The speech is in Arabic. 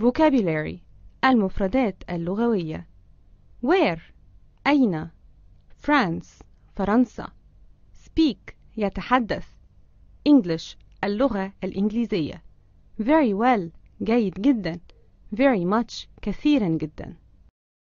vocabulary المفردات اللغوية where أين France فرنسا speak يتحدث English اللغة الإنجليزية very well جيد جدا very much كثيرا جدا